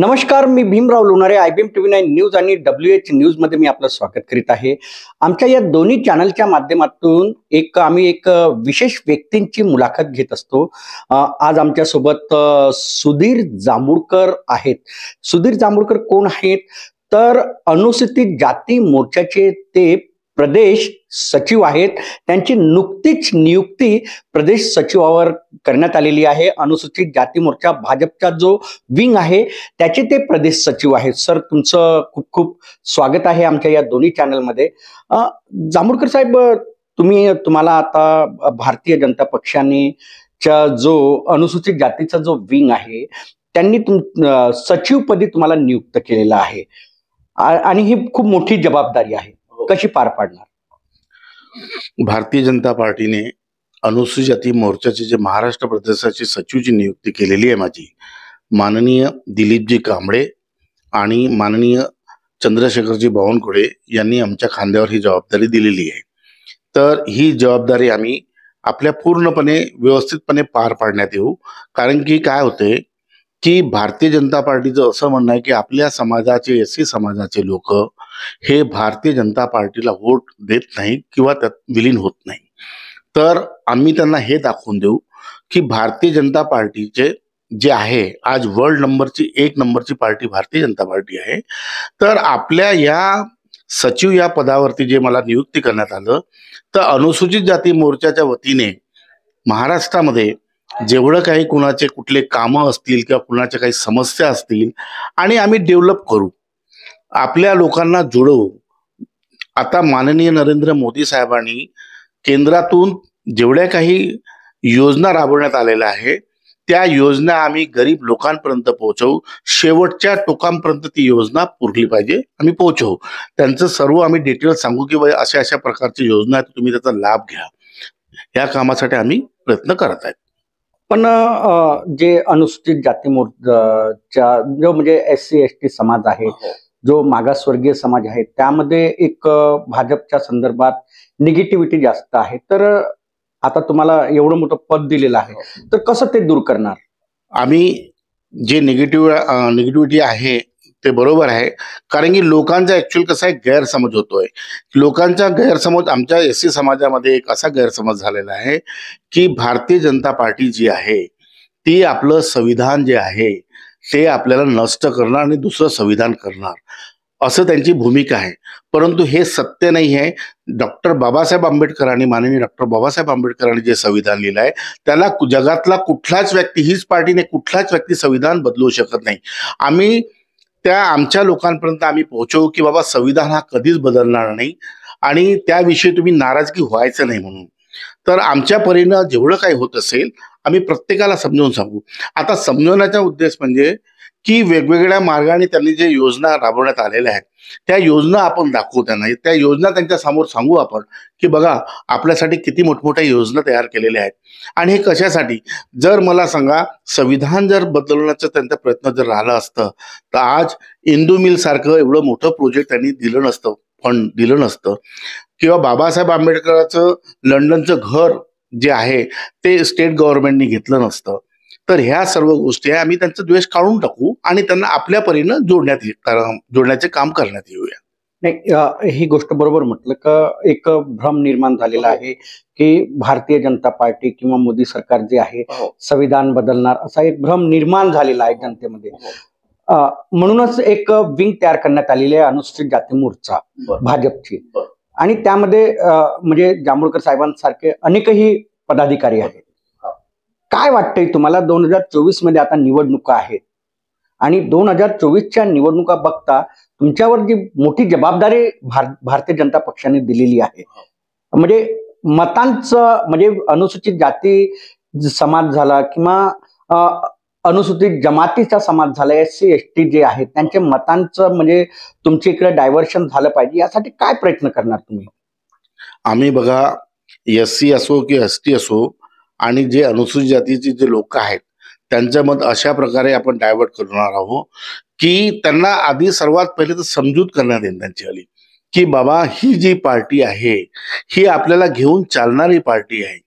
नमस्कार मी Bhimrao Lonare I B M T V nine news आणि डब्ल्यू एच न्यूजमध्ये मी आपलं स्वागत करीत आहे आमच्या या दोन्ही चॅनलच्या माध्यमातून एक आम्ही एक विशेष व्यक्तींची मुलाखत घेत असतो आज आमच्यासोबत सुधीर जांभूळकर आहेत सुधीर जांभूळकर कोण आहेत तर अनुसूचित जाती मोर्चाचे ते प्रदेश सचिव आहेत त्यांची नुकतीच नियुक्ती प्रदेश सचिवावर करण्यात आलेली आहे अनुसूचित जाती मोर्चा भाजपचा जो विंग आहे त्याचे ते प्रदेश सचिव आहेत सर तुमचं खूप खूप स्वागत आहे आमच्या या दोन्ही चॅनलमध्ये जांभूळकर साहेब तुम्ही तुम्हाला आता भारतीय जनता पक्षाने जो अनुसूचित जातीचा जो विंग आहे त्यांनी तुम सचिवपदी तुम्हाला नियुक्त केलेला आहे आणि ही खूप मोठी जबाबदारी आहे कशी पार पाडणार भारतीय जनता पार्टीने अनुसूचित जाती मोर्चाचे जे महाराष्ट्र प्रदेशाचे सचिवची नियुक्ती केलेली आहे माझी माननीय दिलीपजी कांबळे आणि माननीय चंद्रशेखरजी बावनकुळे यांनी आमच्या खांद्यावर ही जबाबदारी दिलेली आहे तर ही जबाबदारी आम्ही आपल्या पूर्णपणे व्यवस्थितपणे पार पाडण्यात येऊ कारण की काय होते की भारतीय जनता पार्टीचं असं म्हणणं आहे की आपल्या समाजाचे एस समाजाचे लोक हे भारतीय जनता पार्टीला वोट देत नाही किंवा त्यात विलीन होत नाही तर आम्ही त्यांना हे दाखवून देऊ की भारतीय जनता पार्टीचे जे आहे आज वर्ल्ड नंबरची एक नंबरची पार्टी भारतीय जनता पार्टी आहे तर आपल्या या सचिव या पदावरती जे मला नियुक्ती करण्यात आलं तर अनुसूचित जाती मोर्चाच्या वतीने महाराष्ट्रामध्ये जेवढं काही कुणाचे कुठले कामं असतील किंवा कुणाच्या काही समस्या असतील आणि आम्ही डेव्हलप करू आपल्या लोकांना जुळवू आता माननीय नरेंद्र मोदी साहेबांनी केंद्रातून जेवढ्या काही योजना राबवण्यात आलेल्या आहे त्या योजना आम्ही गरीब लोकांपर्यंत पोहोचवू शेवटच्या टोकांपर्यंत ती योजना पुरली पाहिजे आम्ही पोहोचवू त्यांचं सर्व आम्ही डिटेल सांगू की बाई अशा अशा प्रकारची योजना आहेत तुम्ही त्याचा लाभ घ्या या कामासाठी आम्ही प्रयत्न करत आहेत पण जे अनुसूचित जाती जो म्हणजे एस सी एस टी समाज आहे हो. जो मागासवर्गीय समाज आहे त्यामध्ये एक भाजपच्या संदर्भात निगेटिव्हिटी जास्त आहे तर आता तुम्हाला एवढं मोठं पद दिलेलं आहे तर कसं ते दूर करणार आम्ही जे निगेटिव्ह निगेटिव्हिटी आहे ते बरोबर आहे कारण की लोकांचा ॲक्च्युअल कसा आहे गैरसमज होतोय लोकांचा गैरसमज आमच्या एस सी समाजामध्ये एक असा गैरसमज झालेला आहे की भारतीय जनता पार्टी जी आहे ती आपलं संविधान जे आहे ते आपल्याला नष्ट करणार आणि दुसरं संविधान करणार असं त्यांची भूमिका आहे परंतु हे सत्य नाही आहे डॉक्टर बाबासाहेब आंबेडकरांनी माननीय डॉक्टर बाबासाहेब आंबेडकरांनी जे संविधान लिहिलं आहे त्याला जगातला कुठलाच व्यक्ती हीच पार्टीने कुठलाच व्यक्ती संविधान बदलू शकत नाही आम्ही त्या आमच्या लोकांपर्यंत आम्ही पोहोचवू की बाबा संविधान हा कधीच बदलणार नाही आणि त्याविषयी तुम्ही नाराजगी व्हायचं नाही म्हणून तर आमच्या परीनं जेवढं काही होत असेल आम्ही प्रत्येकाला समजवून सांगू आता समजवण्याचा उद्देश म्हणजे की वेगवेगळ्या मार्गाने त्यांनी जे योजना राबवण्यात आलेल्या आहेत त्या योजना आपण दाखवू त्यांना त्या योजना त्यांच्या समोर सांगू आपण की बघा आपल्यासाठी किती मोठमोठ्या योजना तयार केलेल्या आहेत आणि हे कशासाठी जर मला सांगा संविधान जर बदलवण्याचा त्यांचा प्रयत्न जर राहिला असतं तर आज इंदू मिल सारखं एवढं मोठं प्रोजेक्ट त्यांनी दिलं नसतं फंड दिलं नसतं किंवा बाबासाहेब आंबेडकरांचं लंडनचं घर जे आहे ते स्टेट गव्हर्नमेंटने घेतलं नसतं तर ह्या सर्व गोष्टी आहे आम्ही त्यांचा द्वेष काढून टाकू आणि त्यांना आपल्या परीनं जोडण्यात जोडण्याचे काम करण्यात येऊया नाही ही गोष्ट बरोबर म्हटलं का एक भ्रम निर्माण झालेला आहे की भारतीय जनता पार्टी किंवा मोदी सरकार जे आहे हो. संविधान बदलणार असा एक भ्रम निर्माण झालेला आहे जनतेमध्ये हो. म्हणूनच एक विंग तयार करण्यात आलेली आहे अनुसूचित जाती मोर्चा भाजपची आणि त्यामध्ये म्हणजे जांभूळकर साहेबांसारखे अनेकही पदाधिकारी आहेत काय वाटतंय तुम्हाला दोन हजार चोवीस मध्ये आता निवडणुका आहेत आणि दोन हजार चोवीसच्या निवडणुका बघता तुमच्यावर जी मोठी जबाबदारी भार भारतीय जनता पक्षाने दिलेली आहे म्हणजे मतांचं म्हणजे अनुसूचित जाती समाज झाला किंवा अनुसूचित जमातीचा समाज झाला एस सी एस टी जे आहेत त्यांचे मतांचं म्हणजे तुमच्या इकडे डायव्हर्शन झालं पाहिजे यासाठी काय प्रयत्न करणार तुम्ही आम्ही बघा एस सी असो की एस टी असो आणि जे अनुसूचित जातीचे जे लोक आहेत त्यांचं मत अशा प्रकारे आपण डायव्हर्ट करणार आहोत की त्यांना आधी सर्वात पहिले तर समजूत करण्यात येईल त्यांची आली की बाबा ही जी पार्टी आहे ही आपल्याला घेऊन चालणारी पार्टी आहे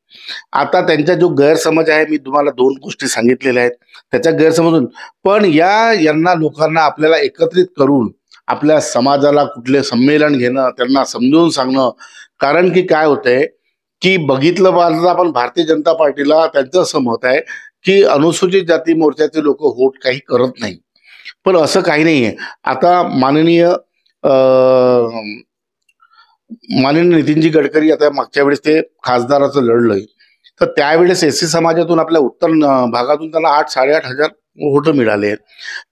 आता त्यांचा जो गैरसमज आहे मी तुम्हाला दोन गोष्टी सांगितलेल्या आहेत त्याच्या गैरसमजून पण या यांना लोकांना आपल्याला एकत्रित करून आपल्या समाजाला कुठले संमेलन घेणं त्यांना समजून सांगणं कारण की काय होतंय की बघितलं पाहिजे आपण भारतीय जनता पार्टीला त्यांचं असं मत आहे की अनुसूचित जाती मोर्चाचे लोक होट काही करत नाही पण असं काही नाही आता माननीय माननीय नितीनजी गडकरी आता मागच्या वेळेस ते खासदाराचं लढलंय तर त्यावेळेस एस सी समाजातून आपल्या उत्तर भागातून त्यांना आठ साडेआठ हजार वोट मिळाले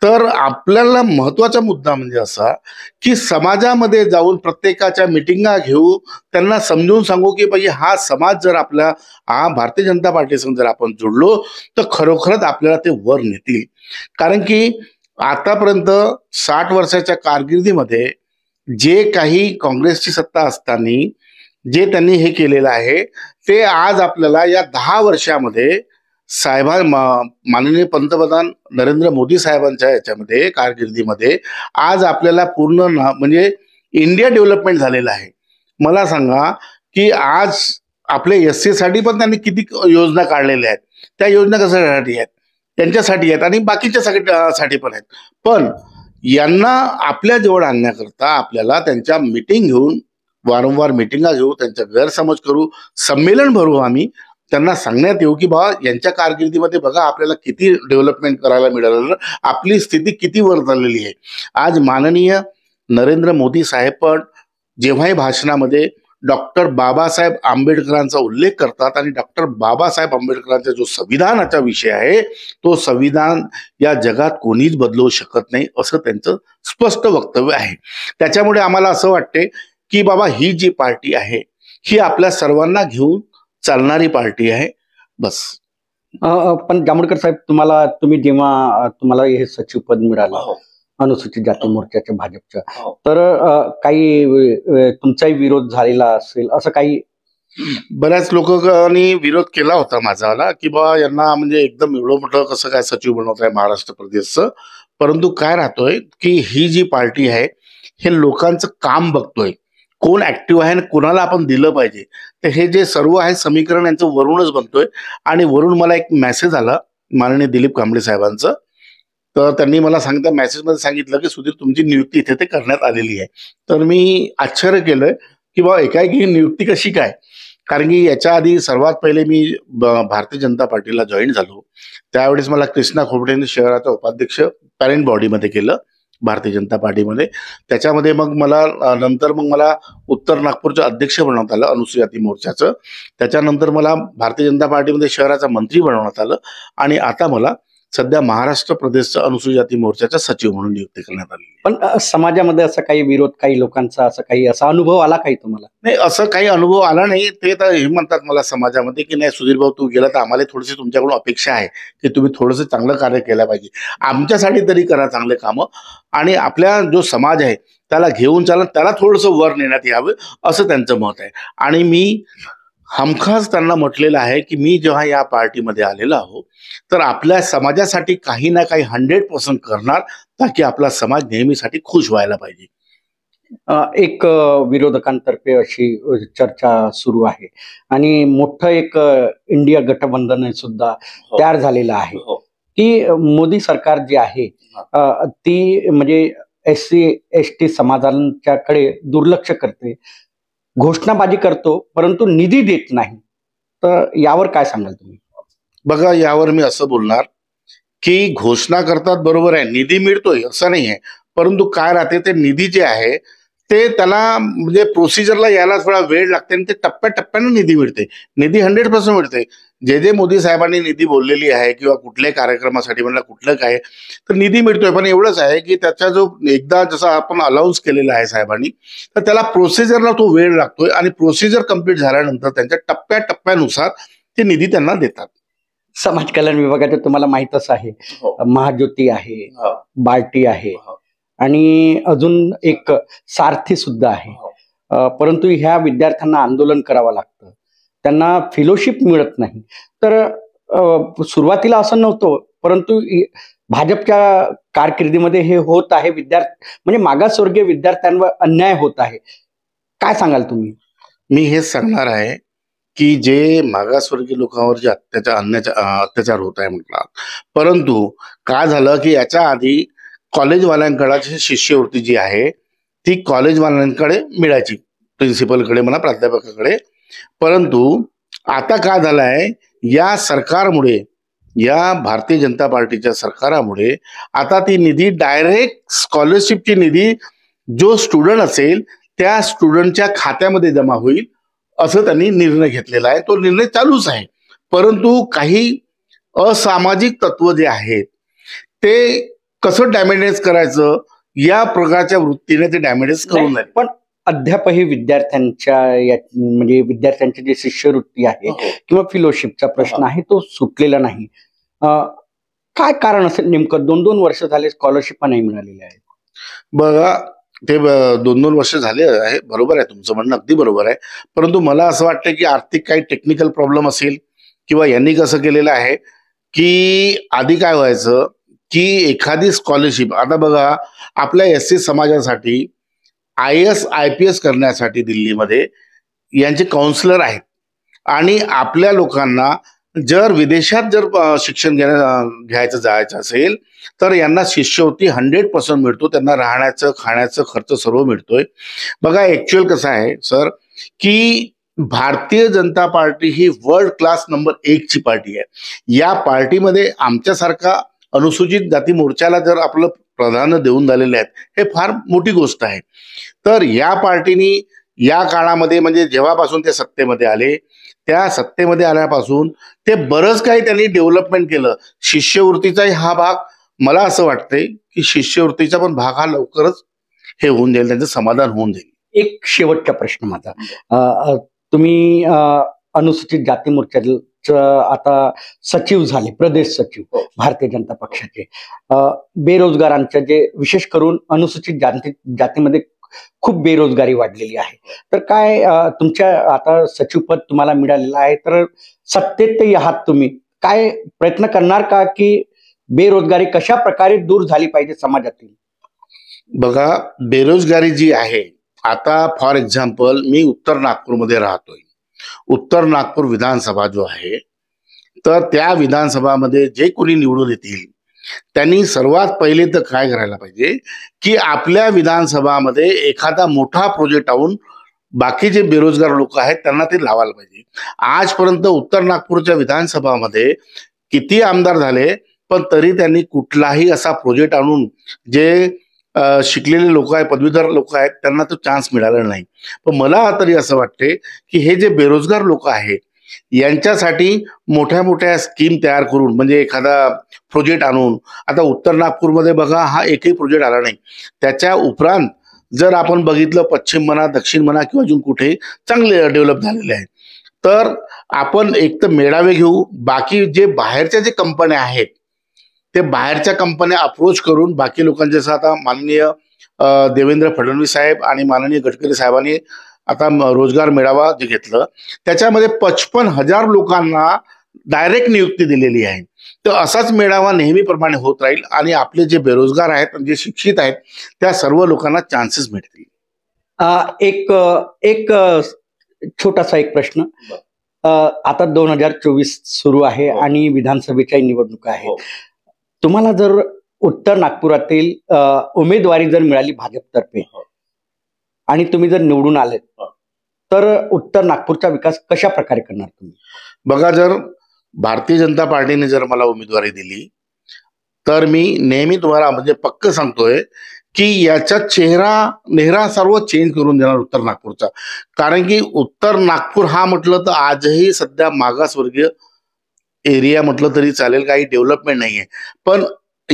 तर आपल्याला महत्वाचा मुद्दा म्हणजे असा की समाजामध्ये जाऊन प्रत्येकाच्या मिटिंगा घेऊ त्यांना समजून सांगू की पाहिजे हा समाज जर आपल्या हा भारतीय जनता पार्टीसंग जर आपण जोडलो तर खरोखरच आपल्याला ते वर नेतील कारण की आतापर्यंत साठ वर्षाच्या कारकिर्दीमध्ये जे काही काँग्रेसची सत्ता असताना जे त्यांनी हे केलेलं आहे ते आज आपल्याला या दहा वर्षामध्ये साहेबा माननीय पंतप्रधान नरेंद्र मोदी साहेबांच्या याच्यामध्ये कारकिर्दीमध्ये आज आपल्याला पूर्ण म्हणजे इंडिया डेव्हलपमेंट झालेलं आहे मला सांगा की आज आपले एस साठी पण त्यांनी किती योजना काढलेल्या आहेत त्या योजना कशासाठी आहेत त्यांच्यासाठी आहेत आणि बाकीच्या साठी पण आहेत पण यांना आपल्याजवळ आणण्याकरता आपल्याला त्यांच्या मिटिंग घेऊन वारंवार मिटिंगा घेऊ त्यांचा गैरसमज करू संमेलन भरू आम्ही त्यांना सांगण्यात येऊ की बाबा यांच्या कारकिर्दीमध्ये बघा आपल्याला किती डेव्हलपमेंट करायला मिळालं आपली स्थिती किती वर चाललेली आहे आज माननीय नरेंद्र मोदी साहेब पण जेव्हाही भाषणामध्ये डॉक्टर बाबासाहेब आंबेडकरांचा उल्लेख करतात आणि डॉक्टर बाबासाहेब आंबेडकरांचा जो संविधानाचा विषय आहे तो संविधान या जगात कोणीच बदलवू शकत नाही असं त्यांचं स्पष्ट वक्तव्य आहे त्याच्यामुळे आम्हाला असं वाटते की बाबा ही जी पार्टी आहे ही आपल्या सर्वांना घेऊन चालणारी पार्टी आहे बस पण जांभूडकर साहेब तुम्हाला तुम्ही जेव्हा तुम्हाला हे सचिव पद मिळालं हो. अनुसूचित जाती मोर्चाच्या भाजपच्या हो. तर काही तुमचाही विरोध झालेला असेल असं काही बऱ्याच लोकांनी विरोध केला होता माझा की बाबा यांना म्हणजे एकदम एवढं मोठं कसं काय सचिव बनवत आहे महाराष्ट्र प्रदेशचं परंतु काय राहतोय की ही जी पार्टी आहे हे लोकांचं काम बघतोय कोण ऍक्टिव्ह आहे आणि कोणाला आपण दिलं पाहिजे तर हे जे सर्व आहे समीकरण यांचं वरूनच बनतोय आणि वरून मला एक मेसेज आला माननीय दिलीप कांबळे साहेबांचं तर त्यांनी मला सांगता मेसेजमध्ये सांगितलं की सुधीर तुमची नियुक्ती इथे ते करण्यात आलेली आहे तर मी आश्चर्य केलं की बा एकाएकी नियुक्ती कशी काय कारण की याच्या आधी सर्वात पहिले मी भारतीय जनता पार्टीला जॉईन झालो त्यावेळेस मला कृष्णा यांनी शहराचा उपाध्यक्ष पॅरेंट बॉडीमध्ये केलं भारतीय जनता पार्टीमध्ये त्याच्यामध्ये मग मला नंतर मग मला उत्तर नागपूरचं अध्यक्ष बनवण्यात आलं अनुसूयाती मोर्चाचं त्याच्यानंतर मला भारतीय जनता पार्टीमध्ये शहराचा मंत्री बनवण्यात आलं आणि आता मला सध्या महाराष्ट्र प्रदेशच्या अनुसूचित मोर्चाच्या सचिव म्हणून नियुक्ती करण्यात आली पण समाजामध्ये असा काही विरोध काही लोकांचा असा काही असा अनुभव आला काही तुम्हाला नाही असं काही अनुभव आला नाही ते तर हे म्हणतात मला समाजामध्ये की नाही सुधीर भाऊ तू गेला तर आम्हाला थोडीशी तुमच्याकडून अपेक्षा आहे की तुम्ही थोडंसं चांगलं कार्य केलं पाहिजे आमच्यासाठी तरी करा चांगले कामं आणि आपल्या जो समाज आहे त्याला घेऊन चालत त्याला थोडंसं वर नेण्यात यावं असं त्यांचं मत आहे आणि मी हमखास त्यांना म्हटलेलं आहे की मी जेव्हा या पार्टीमध्ये आलेलो आहो तर आपल्या समाजासाठी काही ना काही हंड्रेड पर्सेंट करणार ताकी आपला समाज नेहमीसाठी खुश व्हायला पाहिजे एक विरोधकांतर्फे अशी चर्चा सुरू आहे आणि मोठं एक इंडिया गठबंधन सुद्धा हो. तयार झालेलं आहे हो. की मोदी सरकार जे आहे ती म्हणजे एस सी एस टी समाजांच्याकडे दुर्लक्ष करते घोषणाबाजी करतो परंतु निधी देत नाही तर यावर काय सांगाल तुम्ही बघा यावर मी असं बोलणार की घोषणा करतात बरोबर आहे निधी मिळतोय असं नाही आहे परंतु काय राहते ते निधी जे आहे ते त्याला म्हणजे प्रोसिजरला यायला थोडा वेळ लागते आणि ते टप्प्याटप्प्यानं निधी मिळते निधी हंड्रेड पर्सेंट मिळते जे जे मोदी साहेबांनी निधी बोललेली आहे किंवा कुठल्या कार्यक्रमासाठी म्हणलं कुठलं काय तर निधी मिळतोय पण एवढंच आहे की त्याचा जो एकदा जसा आपण अलाउन्स केलेला आहे साहेबांनी तर त्याला प्रोसिजरला तो वेळ लागतोय आणि प्रोसिजर कम्प्लीट झाल्यानंतर त्यांच्या टप्प्या टप्प्यानुसार ते निधी त्यांना देतात समाज कल्याण विभागाचं तुम्हाला माहितच आहे हो. महाज्योती आहे हो. बार्टी आहे हो. आणि अजून एक सारथी सुद्धा आहे परंतु ह्या विद्यार्थ्यांना आंदोलन करावं लागतं त्यांना फेलोशिप मिळत नाही तर सुरुवातीला असं नव्हतं परंतु भाजपच्या कारकिर्दीमध्ये हे होत आहे विद्यार्थी म्हणजे मागासवर्गीय विद्यार्थ्यांवर अन्याय होत आहे काय सांगाल तुम्ही मी हे सांगणार आहे की जे मागासवर्गीय लोकांवर जे अत्याचार अन्याचा अत्याचार होत आहे म्हटला परंतु काय झालं की याच्या आधी कॉलेजवाल्यांकडे शिष्यवृत्ती जी आहे ती कॉलेजवाल्यांकडे मिळायची प्रिन्सिपलकडे म्हणा प्राध्यापकाकडे परंतु आता काय झालं या सरकारमुळे या भारतीय जनता पार्टीच्या सरकारामुळे आता ती निधी डायरेक्ट स्कॉलरशिपची निधी जो स्टुडंट असेल त्या स्टुडंटच्या खात्यामध्ये जमा होईल असं त्यांनी निर्णय घेतलेला आहे तो निर्णय चालूच आहे परंतु काही असामाजिक तत्व जे आहेत ते कसं डॅमेनेज करायचं या प्रकारच्या वृत्तीने ते डॅमेनेज करू नये पण अद्यापही विद्यार्थ्यांच्या या म्हणजे विद्यार्थ्यांची जी शिष्यवृत्ती आहे हो. किंवा फिलोशिपचा प्रश्न हो. आहे तो सुटलेला नाही काय कारण असेल नेमकं दोन दोन वर्ष झाले स्कॉलरशिप नाही मिळालेली आहे बघा ते दोन दोन वर्ष झाले आहे बरोबर आहे तुमचं म्हणणं अगदी बरोबर आहे परंतु मला असं वाटतं की आर्थिक काही टेक्निकल प्रॉब्लेम असेल किंवा यांनी कसं केलेलं आहे की आधी काय व्हायचं की एखादी स्कॉलरशिप आता बघा आपल्या एस सी समाजासाठी I S I P S करण्यासाठी दिल्लीमध्ये यांचे काउन्सिलर आहेत आणि आपल्या लोकांना जर विदेशात जर शिक्षण घेण्या घ्यायचं जायचं असेल तर यांना शिष्यवृत्ती हंड्रेड पर्सेंट मिळतो त्यांना राहण्याचं खाण्याचं खर्च सर्व मिळतोय बघा ऍक्च्युअल कसं आहे सर की भारतीय जनता पार्टी ही वर्ल्ड क्लास नंबर ची पार्टी आहे या पार्टीमध्ये आमच्यासारखा अनुसूचित जाती मोर्चाला जर आपलं प्रधान देऊन झालेले आहेत हे फार मोठी गोष्ट आहे तर या पार्टीनी या काळामध्ये म्हणजे जेव्हापासून ते सत्तेमध्ये आले त्या सत्तेमध्ये आल्यापासून ते बरंच काही त्यांनी डेव्हलपमेंट केलं शिष्यवृत्तीचाही हा भाग मला असं वाटतंय की शिष्यवृत्तीचा पण भाग हा लवकरच हे होऊन जाईल त्यांचं समाधान होऊन जाईल एक शेवटचा प्रश्न माझा तुम्ही अनुसूचित जाती मोर्चातील आता सचिव झाले प्रदेश सचिव हो. भारतीय जनता पक्षाचे बेरोजगारांच्या जे विशेष करून अनुसूचित जाती जातीमध्ये खूप बेरोजगारी वाढलेली आहे तर काय तुमच्या आता सचिवपद तुम्हाला मिळालेलं आहे तर सत्तेत ते आहात तुम्ही काय प्रयत्न करणार का की बेरोजगारी कशा प्रकारे दूर झाली पाहिजे समाजातील बघा बेरोजगारी जी आहे आता फॉर एक्झाम्पल मी उत्तर नागपूरमध्ये राहतोय उत्तर नागपूर विधानसभा जो आहे तर त्या विधानसभामध्ये जे कोणी निवडून येतील त्यांनी सर्वात पहिले तर काय करायला पाहिजे की आपल्या विधानसभामध्ये एखादा मोठा प्रोजेक्ट आणून बाकी जे बेरोजगार लोक आहेत त्यांना ते लावायला पाहिजे आजपर्यंत उत्तर नागपूरच्या विधानसभामध्ये किती आमदार झाले पण तरी त्यांनी कुठलाही असा प्रोजेक्ट आणून जे शिकलेले लोक आहेत पदवीधर लोक आहेत त्यांना तो चान्स मिळाला नाही पण मला तरी असं वाटते की हे जे बेरोजगार लोक आहेत यांच्यासाठी मोठ्या मोठ्या स्कीम तयार करून म्हणजे एखादा प्रोजेक्ट आणून आता उत्तर नागपूरमध्ये बघा हा एकही प्रोजेक्ट आला नाही त्याच्या उपरांत जर आपण बघितलं पश्चिम म्हणा दक्षिण म्हणा किंवा अजून कुठे चांगले डेव्हलप झालेले आहे तर आपण एक तर मेळावे घेऊ बाकी जे बाहेरच्या जे कंपन्या आहेत ते बाहेरच्या कंपन्या अप्रोच करून बाकी लोकांच्या जसं आता माननीय देवेंद्र फडणवीस साहेब आणि माननीय गडकरी साहेबांनी आता रोजगार मेळावा जे घेतलं त्याच्यामध्ये पचपन हजार लोकांना डायरेक्ट नियुक्ती दिलेली आहे तर असाच मेळावा नेहमीप्रमाणे होत राहील आणि आपले जे बेरोजगार आहेत जे शिक्षित आहेत त्या सर्व लोकांना चान्सेस मिळतील एक एक छोटासा एक प्रश्न आता दोन हजार चोवीस सुरू आहे हो. आणि विधानसभेच्याही निवडणुका आहेत हो. तुम्हाला जर उत्तर नागपुरातील उमेदवारी जर मिळाली भाजपतर्फे हो. आणि तुम्ही जर निवडून आले हो. तर उत्तर नागपूरचा विकास कशा प्रकारे करणार तुम्ही बघा जर भारतीय जनता पार्टीने जर मला उमेदवारी दिली तर मी नेहमी तुम्हाला म्हणजे पक्क सांगतोय की याचा चेहरा नेहरा सर्व चेंज करून देणार उत्तर नागपूरचा कारण की उत्तर नागपूर हा म्हटलं तर आजही सध्या मागासवर्गीय एरिया म्हटलं तरी चालेल काही डेव्हलपमेंट नाहीये पण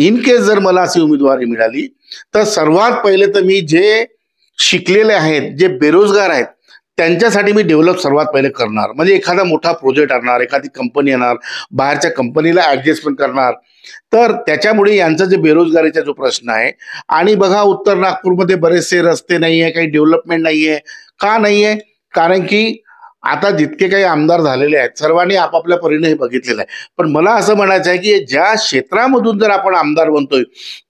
इन केस जर मला अशी उमेदवारी मिळाली तर सर्वात पहिले तर मी जे शिकलेले आहेत जे बेरोजगार आहेत त्यांच्यासाठी मी डेव्हलप सर्वात पहिले करणार म्हणजे एखादा मोठा प्रोजेक्ट आणणार एखादी कंपनी येणार बाहेरच्या कंपनीला ॲडजस्टमेंट करणार तर त्याच्यामुळे यांचा जे बेरोजगारीचा जो प्रश्न आहे आणि बघा उत्तर नागपूरमध्ये बरेचसे रस्ते नाही आहे काही डेव्हलपमेंट नाही आहे का नाही आहे कारण की आता जितके काही आमदार झालेले आहेत सर्वांनी आपापल्या परीने हे बघितलेलं आहे पण मला असं म्हणायचं आहे की ज्या क्षेत्रामधून जर आपण आमदार बनतोय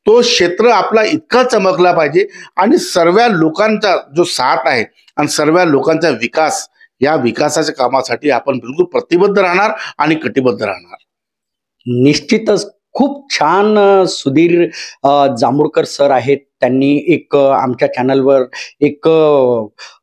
तो क्षेत्र आपला इतका चमकला पाहिजे आणि सर्व लोकांचा जो साथ आहे आणि सर्व लोकांचा विकास या विकासाच्या कामासाठी आपण बिलकुल प्रतिबद्ध राहणार आणि कटिबद्ध राहणार निश्चितच खूप छान सुधीर जांभूळकर सर आहेत त्यांनी एक आमच्या चॅनलवर एक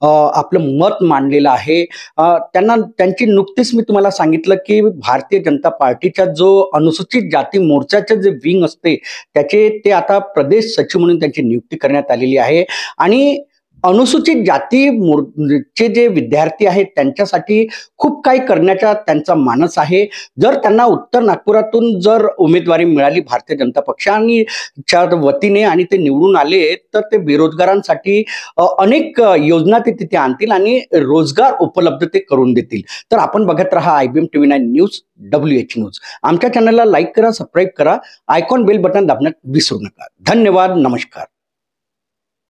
आपलं मत मांडलेलं आहे त्यांना त्यांची नुकतीच मी तुम्हाला सांगितलं की भारतीय जनता पार्टीच्या जो अनुसूचित जाती मोर्चाचं जे विंग असते त्याचे ते आता प्रदेश सचिव म्हणून त्यांची नियुक्ती करण्यात आलेली आहे आणि अनुसूचित जाती चे जे विद्यार्थी आहेत त्यांच्यासाठी खूप काही करण्याचा त्यांचा मानस आहे जर त्यांना उत्तर नागपुरातून जर उमेदवारी मिळाली भारतीय जनता पक्षाने वतीने आणि ते निवडून आले तर ते बेरोजगारांसाठी अनेक योजना ते तिथे आणतील आणि रोजगार उपलब्ध ते करून देतील तर आपण बघत राहा I B M T V nine news W H news आमच्या चॅनलला लाईक करा सबस्क्राईब करा आयकॉन बेल बटन दाबण्यात विसरू नका धन्यवाद नमस्कार